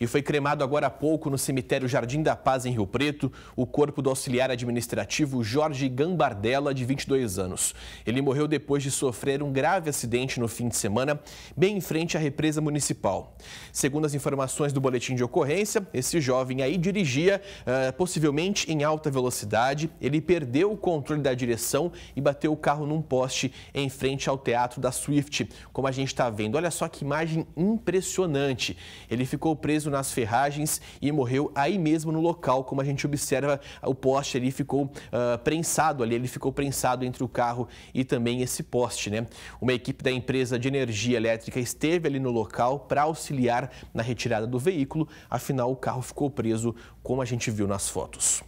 e foi cremado agora há pouco no cemitério Jardim da Paz, em Rio Preto, o corpo do auxiliar administrativo Jorge Gambardella, de 22 anos. Ele morreu depois de sofrer um grave acidente no fim de semana, bem em frente à represa municipal. Segundo as informações do boletim de ocorrência, esse jovem aí dirigia, uh, possivelmente em alta velocidade, ele perdeu o controle da direção e bateu o carro num poste em frente ao teatro da Swift, como a gente está vendo. Olha só que imagem impressionante. Ele ficou preso preso nas ferragens e morreu aí mesmo no local. Como a gente observa, o poste ali ficou uh, prensado ali, ele ficou prensado entre o carro e também esse poste, né? Uma equipe da empresa de energia elétrica esteve ali no local para auxiliar na retirada do veículo, afinal o carro ficou preso, como a gente viu nas fotos.